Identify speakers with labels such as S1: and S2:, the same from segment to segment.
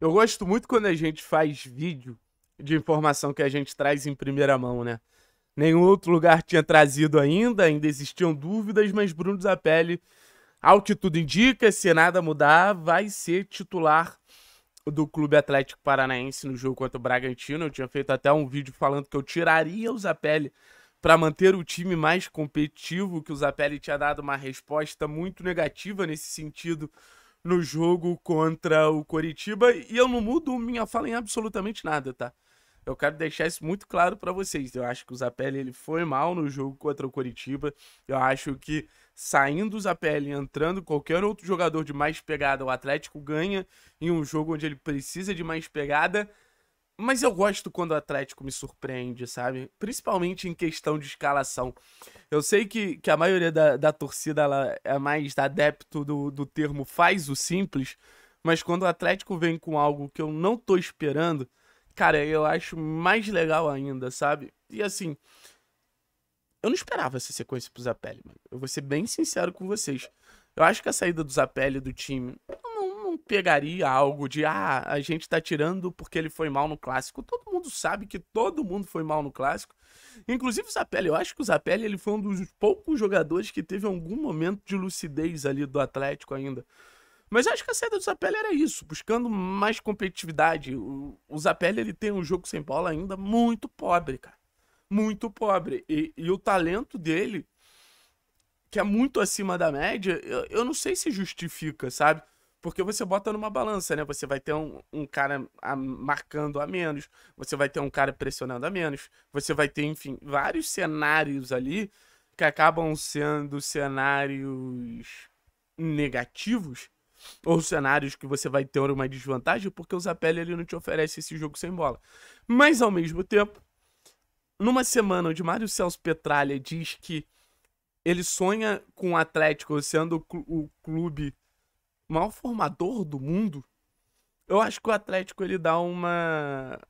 S1: Eu gosto muito quando a gente faz vídeo de informação que a gente traz em primeira mão, né? Nenhum outro lugar tinha trazido ainda, ainda existiam dúvidas, mas Bruno Zapelli, ao que tudo indica, se nada mudar, vai ser titular do Clube Atlético Paranaense no jogo contra o Bragantino. Eu tinha feito até um vídeo falando que eu tiraria o Zapelli para manter o time mais competitivo, que o Zapelli tinha dado uma resposta muito negativa nesse sentido no jogo contra o Coritiba e eu não mudo minha fala em absolutamente nada, tá? Eu quero deixar isso muito claro para vocês. Eu acho que o Zapelli ele foi mal no jogo contra o Coritiba. Eu acho que saindo o Zapelli e entrando qualquer outro jogador de mais pegada, o Atlético ganha em um jogo onde ele precisa de mais pegada. Mas eu gosto quando o Atlético me surpreende, sabe? Principalmente em questão de escalação. Eu sei que, que a maioria da, da torcida ela é mais adepto do, do termo faz o simples, mas quando o Atlético vem com algo que eu não tô esperando, cara, eu acho mais legal ainda, sabe? E assim, eu não esperava essa sequência pro Zapelli, mano. Eu vou ser bem sincero com vocês. Eu acho que a saída do Zapelli do time pegaria algo de ah, a gente tá tirando porque ele foi mal no clássico. Todo mundo sabe que todo mundo foi mal no clássico. Inclusive o Zapelli, eu acho que o Zapelli ele foi um dos poucos jogadores que teve algum momento de lucidez ali do Atlético ainda. Mas eu acho que a saída do Zapelli era isso, buscando mais competitividade. O, o Zapelli ele tem um jogo sem bola ainda muito pobre, cara. Muito pobre. E, e o talento dele, que é muito acima da média, eu, eu não sei se justifica, sabe? Porque você bota numa balança, né? Você vai ter um, um cara a, marcando a menos, você vai ter um cara pressionando a menos, você vai ter, enfim, vários cenários ali que acabam sendo cenários negativos ou cenários que você vai ter uma desvantagem porque o Zapelli ele não te oferece esse jogo sem bola. Mas ao mesmo tempo, numa semana onde Mário Celso Petralha diz que ele sonha com o Atlético sendo o clube o maior formador do mundo, eu acho que o Atlético ele dá uma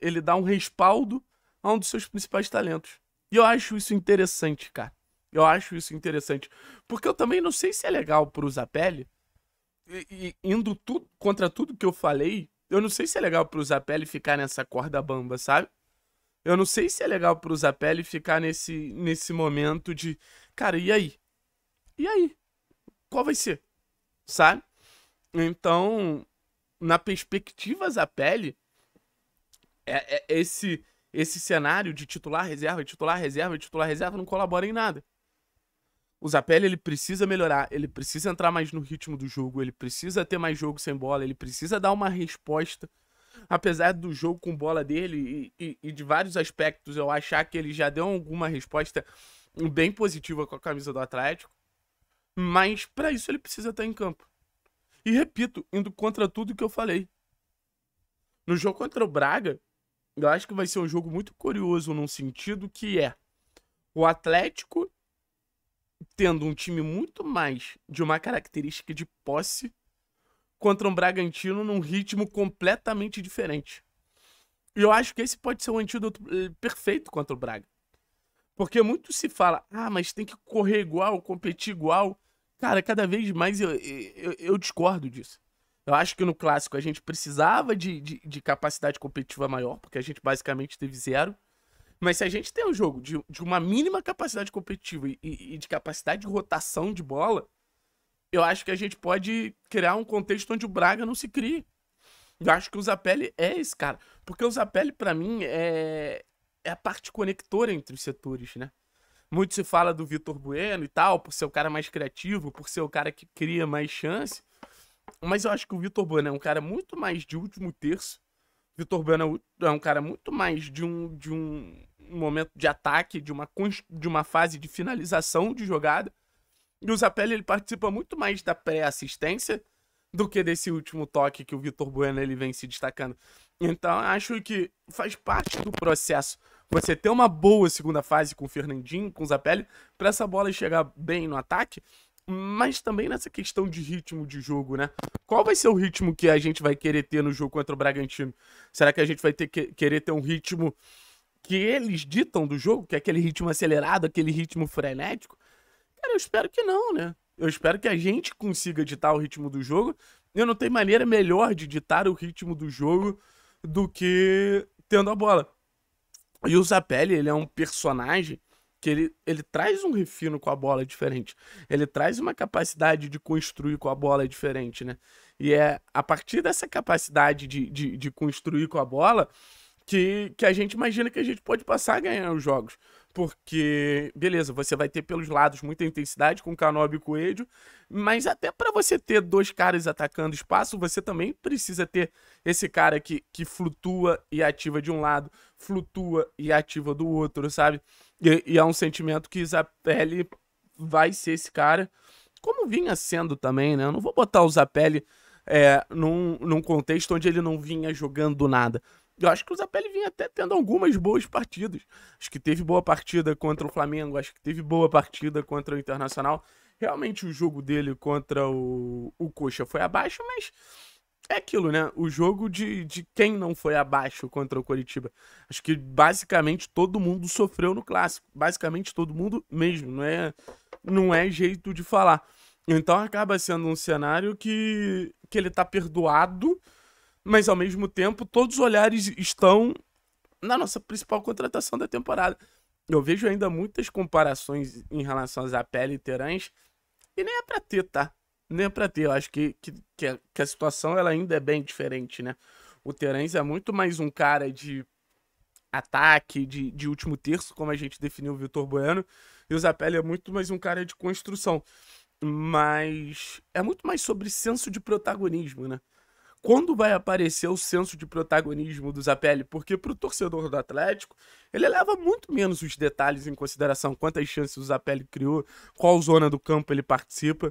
S1: ele dá um respaldo a um dos seus principais talentos. E eu acho isso interessante, cara. Eu acho isso interessante, porque eu também não sei se é legal pro Zapelli e, e indo tudo contra tudo que eu falei, eu não sei se é legal pro Zapelli ficar nessa corda bamba, sabe? Eu não sei se é legal pro Zapelli ficar nesse nesse momento de, cara, e aí? E aí? Qual vai ser? sabe? Então, na perspectiva Zapelli, pele, é, é, esse esse cenário de titular, reserva, titular, reserva, titular, reserva não colabora em nada. O Zapelli ele precisa melhorar, ele precisa entrar mais no ritmo do jogo, ele precisa ter mais jogo sem bola, ele precisa dar uma resposta. Apesar do jogo com bola dele e, e, e de vários aspectos, eu achar que ele já deu alguma resposta bem positiva com a camisa do Atlético. Mas para isso ele precisa estar em campo. E repito, indo contra tudo que eu falei. No jogo contra o Braga, eu acho que vai ser um jogo muito curioso num sentido que é o Atlético tendo um time muito mais de uma característica de posse contra um Bragantino num ritmo completamente diferente. E eu acho que esse pode ser um antídoto eh, perfeito contra o Braga. Porque muito se fala, ah, mas tem que correr igual, competir igual. Cara, cada vez mais eu, eu, eu discordo disso. Eu acho que no clássico a gente precisava de, de, de, capacidade competitiva maior, porque a gente basicamente teve zero. Mas se a gente tem um jogo de, de uma mínima capacidade competitiva e, e, de capacidade de rotação de bola, eu acho que a gente pode criar um contexto onde o Braga não se crie. Eu acho que o Zapelli é esse cara. Porque o Zapelli, para mim, é, é a parte conectora entre os setores, né? Muito se fala do Vitor Bueno e tal, por ser o cara mais criativo, por ser o cara que cria mais chance. Mas eu acho que o Vitor Bueno é um cara muito mais de último terço. Vitor Bueno é, é um cara muito mais de um, de um momento de ataque, de uma, de uma fase de finalização de jogada. E o Zapelli ele participa muito mais da pré-assistência do que desse último toque que o Vitor Bueno ele vem se destacando. Então acho que faz parte do processo você ter uma boa segunda fase com o Fernandinho, com o Zapelli, para essa bola chegar bem no ataque, mas também nessa questão de ritmo de jogo, né? Qual vai ser o ritmo que a gente vai querer ter no jogo contra o Bragantino? Será que a gente vai ter que querer ter um ritmo que eles ditam do jogo, que é aquele ritmo acelerado, aquele ritmo frenético? Cara, eu espero que não, né? Eu espero que a gente consiga ditar o ritmo do jogo. Eu não tenho maneira melhor de ditar o ritmo do jogo do que tendo a bola. E o Zapelli, ele é um personagem que ele, ele traz um refino com a bola diferente. Ele traz uma capacidade de construir com a bola diferente, né? E é a partir dessa capacidade de, de, de construir com a bola que, que a gente imagina que a gente pode passar a ganhar os jogos. Porque, beleza, você vai ter pelos lados muita intensidade com Canobi e Coelho, mas até para você ter dois caras atacando espaço, você também precisa ter esse cara que, que flutua e ativa de um lado, flutua e ativa do outro, sabe? E, e é um sentimento que Zapelli vai ser esse cara, como vinha sendo também, né? Eu não vou botar o Zapelli é, num, num contexto onde ele não vinha jogando nada. Eu acho que o Zapelli vinha até tendo algumas boas partidas. Acho que teve boa partida contra o Flamengo, acho que teve boa partida contra o Internacional. Realmente o jogo dele contra o, o Coxa foi abaixo, mas é aquilo, né? O jogo de, de quem não foi abaixo contra o Coritiba. Acho que basicamente todo mundo sofreu no clássico. Basicamente todo mundo mesmo, não é, não é jeito de falar. Então acaba sendo um cenário que, que ele tá perdoado mas ao mesmo tempo todos os olhares estão na nossa principal contratação da temporada. Eu vejo ainda muitas comparações em relação a Zapelli e Terãs, e nem é pra ter, tá? Nem é pra ter. Eu acho que, que, que, a, que a situação ela ainda é bem diferente, né? O Terãs é muito mais um cara de ataque, de, de último terço, como a gente definiu o Vitor Bueno, e o Zapelli é muito mais um cara de construção. Mas é muito mais sobre senso de protagonismo, né? quando vai aparecer o senso de protagonismo do Zapelli? Porque pro torcedor do Atlético, ele leva muito menos os detalhes em consideração, quantas chances o Zapelli criou, qual zona do campo ele participa.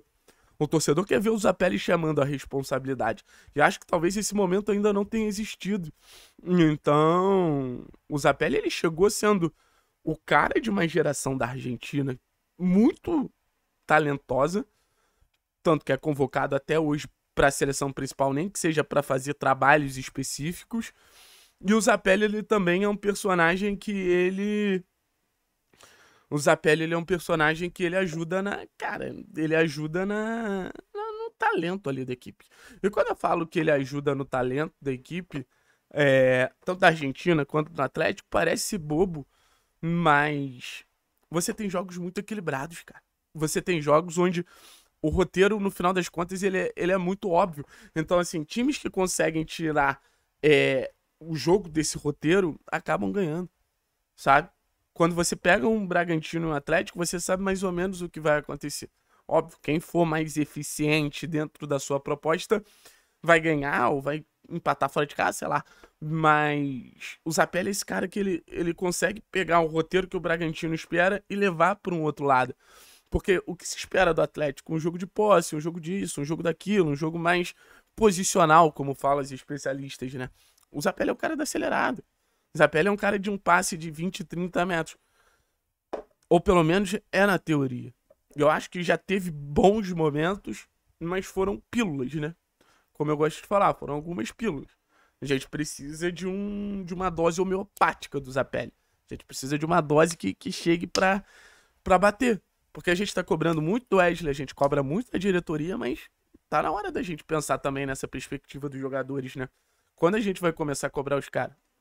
S1: O torcedor quer ver o Zapelli chamando a responsabilidade. E acho que talvez esse momento ainda não tenha existido. Então, o Zapelli ele chegou sendo o cara de uma geração da Argentina muito talentosa, tanto que é convocado até hoje para a seleção principal, nem que seja para fazer trabalhos específicos. E o Zapelli ele também é um personagem que ele o Zapelli ele é um personagem que ele ajuda na, cara, ele ajuda na, na no talento ali da equipe. E quando eu falo que ele ajuda no talento da equipe, é, tanto da Argentina quanto do Atlético, parece bobo, mas você tem jogos muito equilibrados, cara. Você tem jogos onde o roteiro, no final das contas, ele é, ele é muito óbvio. Então, assim, times que conseguem tirar é, o jogo desse roteiro acabam ganhando, sabe? Quando você pega um Bragantino e um Atlético, você sabe mais ou menos o que vai acontecer. Óbvio, quem for mais eficiente dentro da sua proposta vai ganhar ou vai empatar fora de casa, sei lá. Mas o Zapelli é esse cara que ele, ele consegue pegar o roteiro que o Bragantino espera e levar para um outro lado. Porque o que se espera do Atlético? Um jogo de posse, um jogo disso, um jogo daquilo, um jogo mais posicional, como falam os especialistas, né? O Zapelli é o cara da acelerado. O Zapelli é um cara de um passe de 20, 30 metros. Ou pelo menos é na teoria. Eu acho que já teve bons momentos, mas foram pílulas, né? Como eu gosto de falar, foram algumas pílulas. A gente precisa de, um, de uma dose homeopática do Zapelli. A gente precisa de uma dose que, que chegue para bater. Porque a gente está cobrando muito do Wesley, a gente cobra muito da diretoria, mas tá na hora da gente pensar também nessa perspectiva dos jogadores, né? Quando a gente vai começar a cobrar os caras?